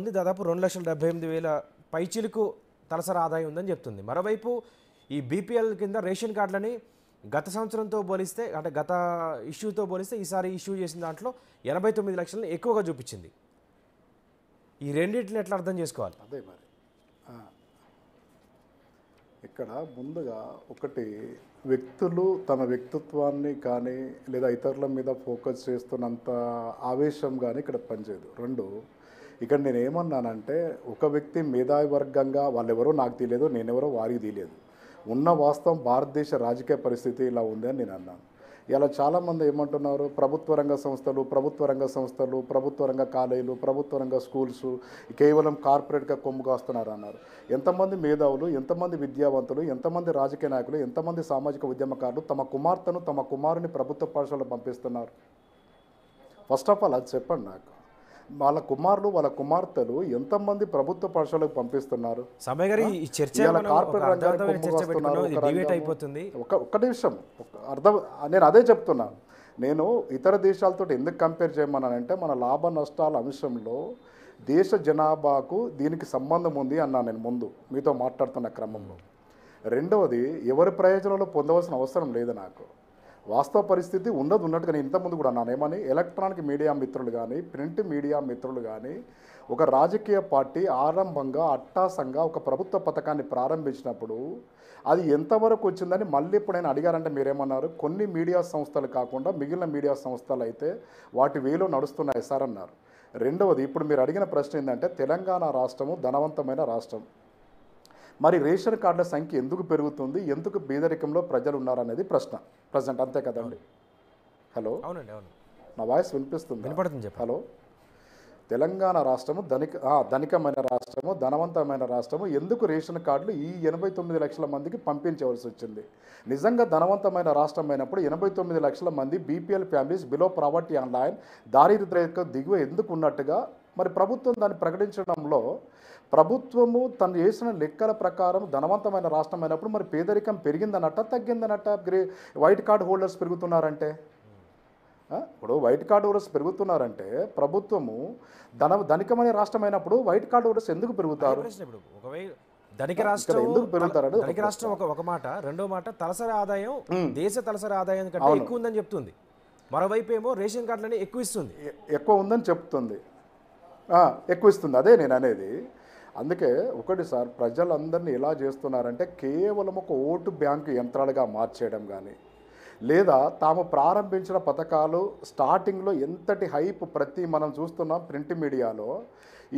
ఉంది దాదాపు రెండు లక్షల డెబ్బై ఎనిమిది వేల పైచీలకు తలసరి ఆదాయం ఉందని చెప్తుంది మరోవైపు ఈ బీపీఎల్ కింద రేషన్ కార్డులని గత సంవత్సరంతో పోలిస్తే అంటే గత ఇష్యూతో పోలిస్తే ఈసారి ఇష్యూ చేసిన దాంట్లో ఎనభై తొమ్మిది లక్షలను ఎక్కువగా చూపించింది ఈ రెండింటిని ఎట్లా అర్థం చేసుకోవాలి అదే మరి ఇక్కడ ముందుగా ఒకటి వ్యక్తులు తమ వ్యక్తిత్వాన్ని కానీ లేదా ఇతరుల మీద ఫోకస్ చేస్తున్నంత ఆవేశం కానీ ఇక్కడ పనిచేయదు రెండు ఇక్కడ నేను ఏమన్నానంటే ఒక వ్యక్తి మేధావి వర్గంగా వాళ్ళెవరో నాకు తెలియదు నేనెవరో వారికి తెలియదు ఉన్న వాస్తవం భారతదేశ రాజకీయ పరిస్థితి ఇలా ఉంది అని నేను అన్నాను ఇలా చాలామంది ఏమంటున్నారు ప్రభుత్వ రంగ సంస్థలు ప్రభుత్వ రంగ సంస్థలు ప్రభుత్వ రంగ కాలేజీలు ప్రభుత్వ రంగ స్కూల్స్ కేవలం కార్పొరేట్గా కొమ్ము కాస్తున్నారు అన్నారు ఎంతమంది మేధావులు ఎంతమంది విద్యావంతులు ఎంతమంది రాజకీయ నాయకులు ఎంతమంది సామాజిక ఉద్యమకారులు తమ కుమార్తెను తమ కుమారుని ప్రభుత్వ పాఠశాలలో పంపిస్తున్నారు ఫస్ట్ ఆఫ్ ఆల్ అది చెప్పండి నాకు వాళ్ళ కుమారులు వాళ్ళ కుమార్తెలు ఎంతమంది ప్రభుత్వ పాఠశాలకు పంపిస్తున్నారు ఈ చర్చ కార్పొరేట్ ఒక ఒక్క నిమిషం అర్థం నేను అదే చెప్తున్నా నేను ఇతర దేశాలతో ఎందుకు కంపేర్ చేయమన్నానంటే మన లాభ నష్టాల అంశంలో దేశ జనాభాకు దీనికి సంబంధం ఉంది అన్నా నేను ముందు మీతో మాట్లాడుతున్న క్రమంలో రెండవది ఎవరి ప్రయోజనంలో పొందవలసిన అవసరం లేదు నాకు వాస్తవ పరిస్థితి ఉన్నది ఉన్నట్టు కానీ ఇంతకుముందు కూడా నానేమని ఎలక్ట్రానిక్ మీడియా మిత్రులు కానీ ప్రింట్ మీడియా మిత్రులు కానీ ఒక రాజకీయ పార్టీ ఆరంభంగా అట్టాసంగా ఒక ప్రభుత్వ పథకాన్ని ప్రారంభించినప్పుడు అది ఎంతవరకు వచ్చిందని మళ్ళీ ఇప్పుడు నేను అడిగారంటే మీరేమన్నారు కొన్ని మీడియా సంస్థలు కాకుండా మిగిలిన మీడియా సంస్థలు అయితే వాటి వేలో నడుస్తున్నాయి సార్ అన్నారు రెండవది ఇప్పుడు మీరు అడిగిన ప్రశ్న ఏంటంటే తెలంగాణ రాష్ట్రము ధనవంతమైన రాష్ట్రం మరి రేషన్ కార్డుల సంఖ్య ఎందుకు పెరుగుతుంది ఎందుకు బేదరికంలో ప్రజలు ఉన్నారనేది ప్రశ్న ప్రజెంట్ అంతే కదండి హలో అవునండి అవును నా వాయిస్ వినిపిస్తుంది వినపడుతుంది హలో తెలంగాణ రాష్ట్రము ధనిక ధనికమైన రాష్ట్రము ధనవంతమైన రాష్ట్రము ఎందుకు రేషన్ కార్డులు ఈ ఎనభై తొమ్మిది లక్షల మందికి పంపించవలసి వచ్చింది నిజంగా ధనవంతమైన రాష్ట్రం అయినప్పుడు ఎనభై తొమ్మిది లక్షల మంది BPL families below poverty online దారిద్ర్యక దిగువ ఎందుకు ఉన్నట్టుగా మరి ప్రభుత్వం దాన్ని ప్రకటించడంలో ప్రభుత్వము తను చేసిన లెక్కల ప్రకారం ధనవంతమైన రాష్ట్రం అయినప్పుడు మరి పేదరికం పెరిగిందనట తగ్గిందనట గ్రే వైట్ కార్డ్ హోల్డర్స్ పెరుగుతున్నారంటే ఇప్పుడు వైట్ కార్డ్ హోల్డర్స్ పెరుగుతున్నారంటే ప్రభుత్వము ధన ధనికమైన రాష్ట్రం అయినప్పుడు వైట్ కార్డ్ హోల్డర్స్ ఎందుకు పెరుగుతారు ధనిక రాష్ట్రం ఎందుకు పెరుగుతారు ధనిక రాష్ట్రం ఒక ఒక మాట రెండో మాట తలసరి ఆదాయం దేశ తలసరి ఆదాయం కంటే ఎక్కువ ఉందని చెప్తుంది మరోవైపు ఏమో రేషన్ కార్డులని ఎక్కువ ఇస్తుంది ఎక్కువ ఉందని చెప్తుంది ఎక్కువ ఇస్తుంది అదే నేను అనేది అందుకే ఒకటి సార్ ప్రజలందరినీ ఎలా చేస్తున్నారంటే కేవలం ఒక ఓటు బ్యాంకు యంత్రాలుగా మార్చేయడం కానీ లేదా తాము ప్రారంభించిన పథకాలు స్టార్టింగ్లో ఎంతటి హైప్ ప్రతి మనం చూస్తున్నాం ప్రింట్ మీడియాలో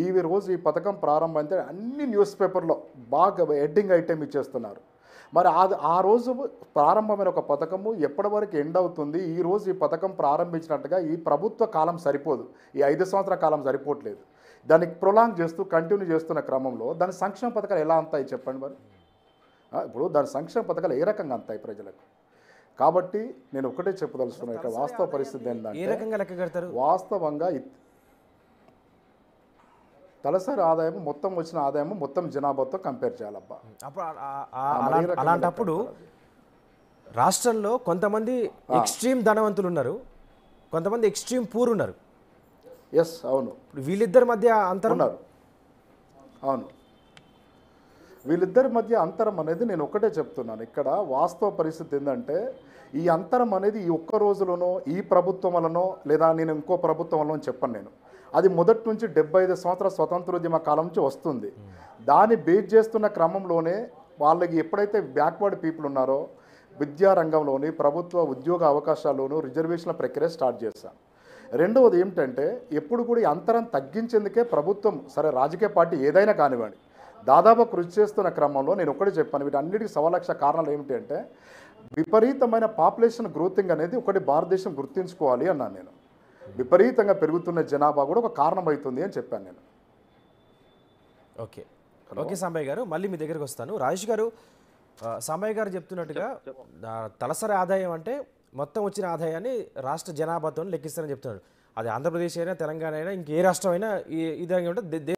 ఈ రోజు ఈ పథకం ప్రారంభమైతే అన్ని న్యూస్ పేపర్లో బాగా ఎడ్డింగ్ ఐటెం ఇచ్చేస్తున్నారు మరి ఆ రోజు ప్రారంభమైన ఒక పథకము ఎప్పటి వరకు ఎండ్ అవుతుంది ఈ రోజు ఈ పథకం ప్రారంభించినట్టుగా ఈ ప్రభుత్వ కాలం సరిపోదు ఈ ఐదు సంవత్సరాల కాలం సరిపోవట్లేదు దానికి ప్రొలాంగ్ చేస్తూ కంటిన్యూ చేస్తున్న క్రమంలో దాని సంక్షేమ పథకాలు ఎలా అంతాయి చెప్పండి మరి ఇప్పుడు దాని సంక్షేమ పథకాలు ఏ రకంగా అంతాయి ప్రజలకు కాబట్టి నేను ఒకటే చెప్పదలుచుకున్నాను ఇక్కడ వాస్తవ పరిస్థితి ఏంటంటే వాస్తవంగా తలసరి ఆదాయం మొత్తం వచ్చిన ఆదాయం మొత్తం జనాభాతో కంపేర్ చేయాలబ్బా అప్పుడు అలాంటప్పుడు రాష్ట్రంలో కొంతమంది ఎక్స్ట్రీమ్ ధనవంతులు ఉన్నారు కొంతమంది ఎక్స్ట్రీమ్ పూర్ ఉన్నారు ఎస్ అవును వీళ్ళిద్దరి మధ్య అంతరం ఉన్నారు అవును వీళ్ళిద్దరి మధ్య అంతరం అనేది నేను ఒకటే చెప్తున్నాను ఇక్కడ వాస్తవ పరిస్థితి ఏంటంటే ఈ అంతరం అనేది ఈ ఒక్క రోజులోనో ఈ ప్రభుత్వం వలనో లేదా నేను ఇంకో ప్రభుత్వం వలనో చెప్పను నేను అది మొదటి నుంచి డెబ్బై ఐదు సంవత్సరాల స్వతంత్రోద్యమ కాలం నుంచి వస్తుంది దాన్ని బేస్ చేస్తున్న క్రమంలోనే వాళ్ళకి ఎప్పుడైతే బ్యాక్వర్డ్ పీపుల్ ఉన్నారో విద్యా రంగంలోని ప్రభుత్వ ఉద్యోగ అవకాశాల్లోనూ రిజర్వేషన్ల ప్రక్రియ స్టార్ట్ చేశాం రెండవది ఏమిటంటే ఎప్పుడు కూడా అంతరం తగ్గించేందుకే ప్రభుత్వం సరే రాజకీయ పార్టీ ఏదైనా కానివ్వండి దాదాపు కృషి చేస్తున్న క్రమంలో నేను ఒకటి చెప్పాను వీటన్నిటికీ సవలక్ష కారణాలు ఏమిటంటే విపరీతమైన పాపులేషన్ గ్రోతింగ్ అనేది ఒకటి భారతదేశం గుర్తుంచుకోవాలి అన్నాను నేను విపరీతంగా పెరుగుతున్న జనాభా కూడా ఒక కారణం అవుతుంది అని చెప్పాను నేను ఓకే ఓకే సాంబయ్య గారు మళ్ళీ మీ దగ్గరకు వస్తాను రాజేష్ గారు సాంబయ్య గారు చెప్తున్నట్టుగా తలసరి ఆదాయం అంటే మొత్తం వచ్చిన ఆదాయాన్ని రాష్ట్ర జనాభాతో లెక్కిస్తారని చెప్తున్నాడు అది ఆంధ్రప్రదేశ్ అయినా తెలంగాణ అయినా ఇంకే రాష్ట్రం అయినా ఇదే ఉంటే